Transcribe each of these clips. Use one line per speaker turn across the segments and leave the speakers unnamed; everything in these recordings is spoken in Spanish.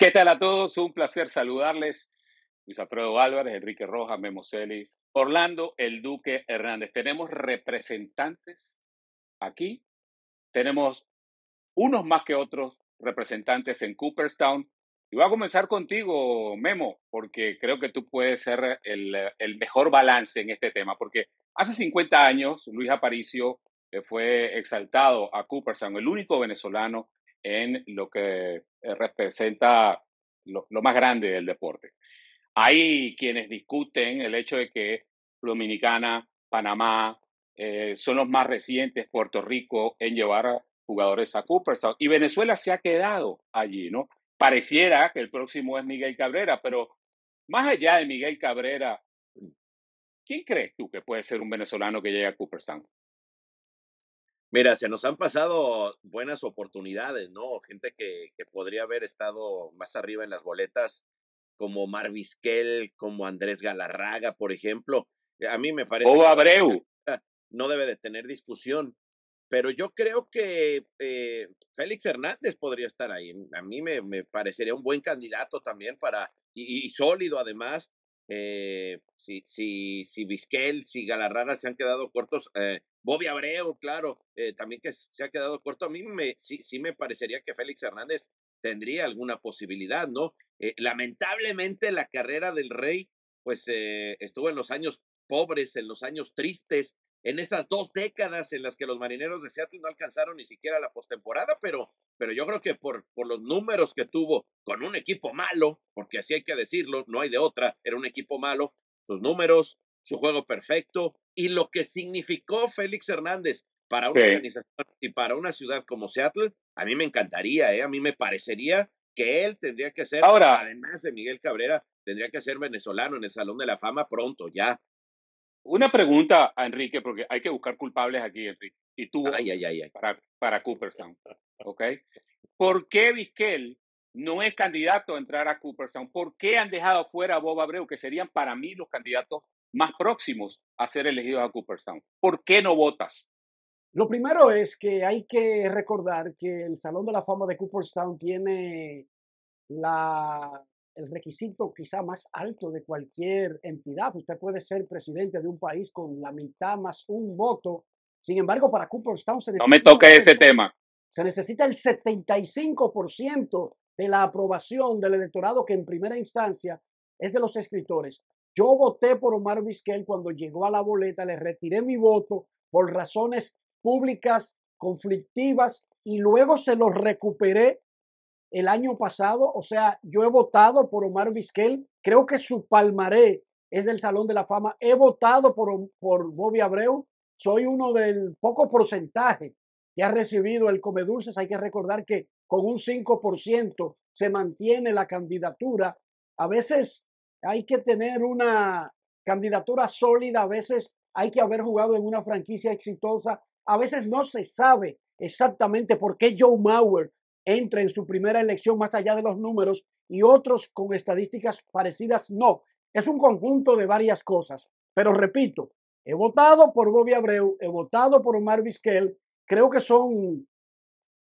¿Qué tal a todos? Un placer saludarles. Luis Alfredo Álvarez, Enrique Rojas, Memo Celis, Orlando El Duque Hernández. Tenemos representantes aquí. Tenemos unos más que otros representantes en Cooperstown. Y voy a comenzar contigo, Memo, porque creo que tú puedes ser el, el mejor balance en este tema. Porque hace 50 años, Luis Aparicio eh, fue exaltado a Cooperstown, el único venezolano en lo que eh, representa lo, más grande del deporte. Hay quienes discuten el hecho de que Dominicana, Panamá, eh, son los más recientes, Puerto Rico, en llevar jugadores a Cooperstown. Y Venezuela se ha quedado allí, ¿no? Pareciera que el próximo es Miguel Cabrera, pero más allá de Miguel Cabrera, ¿quién crees tú que puede ser un venezolano que llegue a Cooperstown?
Mira, se nos han pasado buenas oportunidades, ¿no? Gente que, podría haber estado más arriba en las boletas, como Marvisquel, como Andrés Galarraga, por ejemplo. Eh, a mí me parece. O Abreu. Ah, no debe de tener discusión. Pero yo creo que eh, Félix Hernández podría estar ahí. A mí me, parecería un buen candidato también para. Y, sólido, además. Eh, si, si, si Vizquel, si Galarraga se han quedado cortos. Bobby Abreu, claro, eh, también que se ha quedado corto. A mí me, sí, sí me parecería que Félix Hernández tendría alguna posibilidad, ¿no? Eh, lamentablemente la carrera del Rey, pues eh, estuvo en los años pobres, en los años tristes, en esas dos décadas en las que los marineros de Seattle no alcanzaron ni siquiera la postemporada, pero, pero yo creo que por, por los números que tuvo con un equipo malo, porque así hay que decirlo, no hay de otra, era un equipo malo, sus números, su juego perfecto, y lo que significó Félix Hernández para una organización y para una ciudad como Seattle, a mí me encantaría, ¿eh? a mí me parecería que él tendría que ser, Ahora, además de Miguel Cabrera, tendría que ser venezolano en el Salón de la Fama pronto,
ya. Una pregunta a Enrique, porque hay que buscar culpables aquí, Enrique. Y tú, ay, ay, Para, para Cooperstown. ¿Ok? ¿Por qué Vizquel no es candidato a entrar a Cooperstown? ¿Por qué han dejado fuera a Bob Abreu, que serían para mí los candidatos más próximos a ser elegidos a Cooperstown. ¿Por qué no votas?
Lo primero es que hay que recordar que el Salón de la Fama de Cooperstown tiene la, el requisito quizá más alto de cualquier entidad. Usted puede ser presidente de un país con la mitad más un voto. Sin embargo, para Cooperstown No me toque ese tema. Se necesita el 75% de la aprobación del electorado que en primera instancia es de los escritores. Yo voté por Omar Vizquel cuando llegó a la boleta, le retiré mi voto por razones públicas, conflictivas, y luego se los recuperé el año pasado. O sea, yo he votado por Omar Vizquel, creo que su palmaré es del Salón de la Fama. He votado por, por Bobby Abreu, soy uno del poco porcentaje que ha recibido el Come Dulces. Hay que recordar que con un 5% se mantiene la candidatura. A veces hay que tener una candidatura sólida, a veces hay que haber jugado en una franquicia exitosa, a veces no se sabe exactamente por qué Joe Mauer entra en su primera elección más allá de los números y otros con estadísticas parecidas no. Es un conjunto de varias cosas, pero repito, he votado por Bobby Abreu, he votado por Omar Vizquel, creo que son,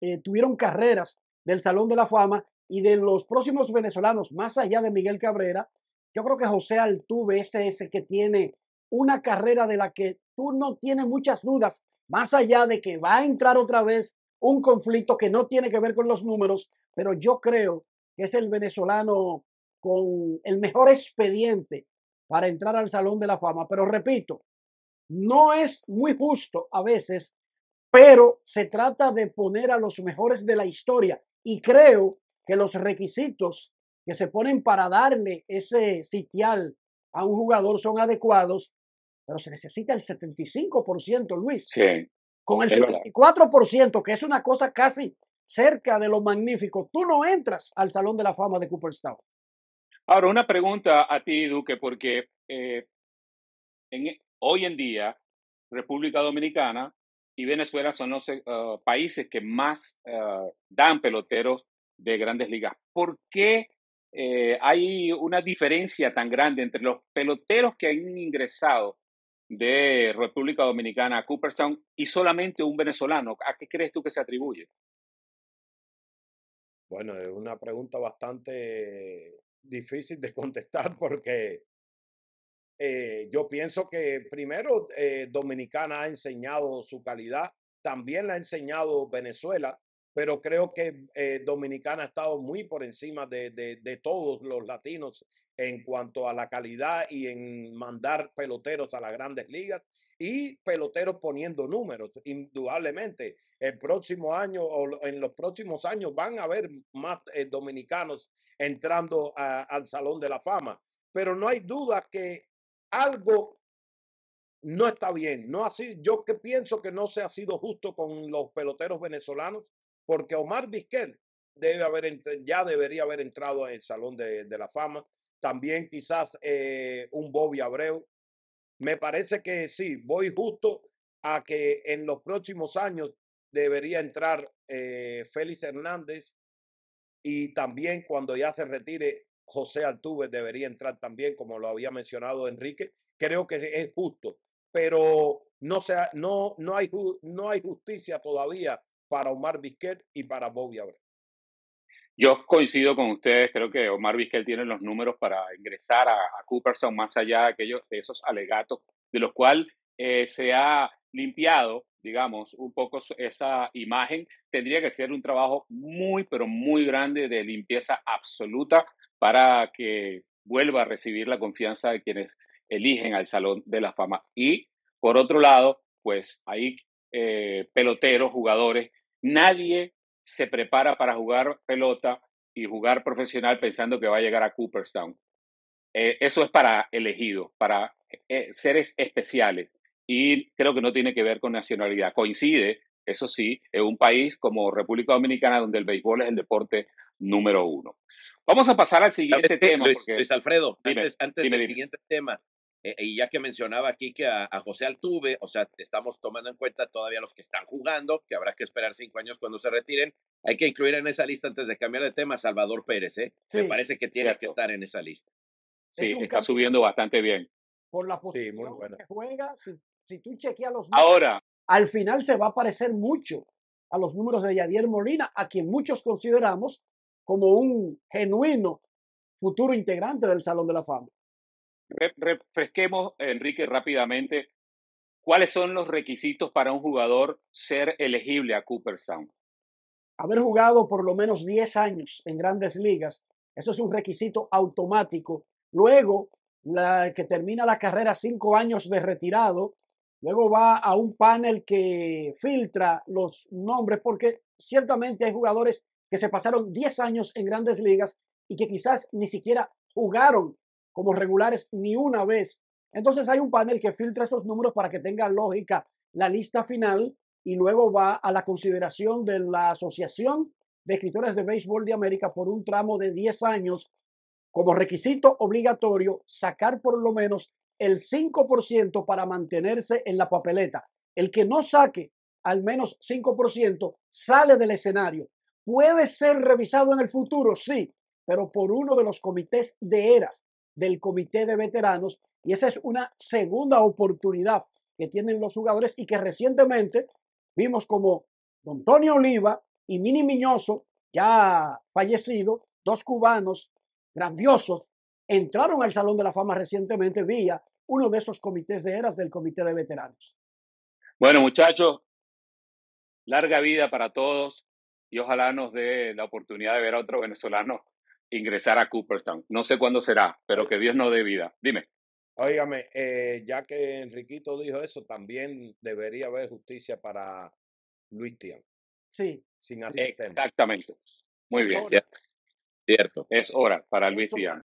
eh, tuvieron carreras del Salón de la Fama y de los próximos venezolanos, más allá de Miguel Cabrera, yo creo que José Altuve es ese que tiene una carrera de la que tú no tienes muchas dudas, más allá de que va a entrar otra vez un conflicto que no tiene que ver con los números, pero yo creo que es el venezolano con el mejor expediente para entrar al Salón de la Fama. Pero repito, no es muy justo a veces, pero se trata de poner a los mejores de la historia y creo que los requisitos que se ponen para darle ese sitial a un jugador son adecuados, pero se necesita el 75%, Luis.
Sí. Con el
74%, que es una cosa casi cerca de lo magnífico, tú no entras al Salón de la Fama de Cooperstown.
Ahora, una pregunta a ti, Duque, porque eh, hoy en día República Dominicana y Venezuela son los eh, países que más eh, dan peloteros de grandes ligas. ¿Por qué eh, hay una diferencia tan grande entre los peloteros que han ingresado de República Dominicana a Cooperstown y solamente un venezolano. ¿A qué crees tú que se atribuye?
Bueno, es una pregunta bastante difícil de contestar porque eh, yo pienso que primero eh, Dominicana ha enseñado su calidad, también la ha enseñado Venezuela, pero creo que eh, Dominicana ha estado muy por encima de, todos los latinos en cuanto a la calidad y en mandar peloteros a las grandes ligas y peloteros poniendo números. Indudablemente, el próximo año o en los próximos años van a haber más eh, dominicanos entrando al Salón de la Fama, pero no hay duda que algo no está bien. No así, yo que pienso que no se ha sido justo con los peloteros venezolanos porque Omar Vizquel debe haber, ya debería haber entrado en el Salón de, la Fama. También quizás eh, un Bobby Abreu. Me parece que sí, voy justo a que en los próximos años debería entrar eh, Félix Hernández y también cuando ya se retire José Altuve debería entrar también, como lo había mencionado Enrique. Creo que es justo, pero no, sea, no, no, hay, no hay justicia todavía para Omar Vizquel y para Bobby Abreu.
Yo coincido con ustedes, creo que Omar Vizquel tiene los números para ingresar a, a Cooperstown más allá de, aquellos, esos alegatos, de los cuales eh, se ha limpiado, digamos, un poco esa imagen. Tendría que ser un trabajo muy, pero muy grande de limpieza absoluta para que vuelva a recibir la confianza de quienes eligen al Salón de la Fama. Y, por otro lado, pues hay eh, peloteros, jugadores Nadie se prepara para jugar pelota y jugar profesional pensando que va a llegar a Cooperstown. Eh, eso es para elegidos, para eh, seres especiales. Y creo que no tiene que ver con nacionalidad. Coincide, eso sí, en un país como República Dominicana donde el béisbol es el deporte número uno. Vamos a pasar al siguiente tema. Luis Alfredo, antes, del siguiente tema, eh, y ya
que mencionaba aquí que a, José Altuve, o sea, estamos tomando en cuenta todavía los que están jugando, que habrá que esperar cinco años cuando se retiren. Hay que incluir en esa lista, antes de cambiar de tema, Salvador Pérez, ¿eh? Me parece que tiene que estar en esa lista. Sí, está subiendo bastante bien.
Por la posición que juega, si, tú chequeas los números, Ahora, al final se va a parecer mucho a los números de Yadier Molina, a quien muchos consideramos como un genuino futuro integrante del Salón de la Fama
refresquemos, Enrique, rápidamente, ¿cuáles son los requisitos para un jugador ser elegible a Cooperstown?
Haber jugado por lo menos 10 años en grandes ligas, eso es un requisito automático. Luego, la que termina la carrera cinco años de retirado, luego va a un panel que filtra los nombres, porque ciertamente hay jugadores que se pasaron 10 años en grandes ligas y que quizás ni siquiera jugaron como regulares ni una vez. Entonces hay un panel que filtra esos números para que tenga lógica la lista final y luego va a la consideración de la Asociación de Escritores de Béisbol de América por un tramo de 10 años como requisito obligatorio sacar por lo menos el 5% para mantenerse en la papeleta. El que no saque al menos 5% sale del escenario. Puede ser revisado en el futuro, sí, pero por uno de los comités de eras del Comité de Veteranos y esa es una segunda oportunidad que tienen los jugadores y que recientemente vimos como Don Oliva y Mini Miñoso, ya fallecido, dos cubanos grandiosos, entraron al Salón de la Fama recientemente vía uno de esos comités de eras del Comité de Veteranos.
Bueno, muchachos, larga vida para todos y ojalá nos dé la oportunidad de ver a otro venezolano ingresar a Cooperstown. No sé cuándo será, pero que Dios no dé vida. Dime.
Óigame, eh, ya que Enriquito dijo eso, también debería haber justicia para Luis
Tian. Sí. Sin Exactamente. Muy bien. Cierto. Es hora para Luis Tian.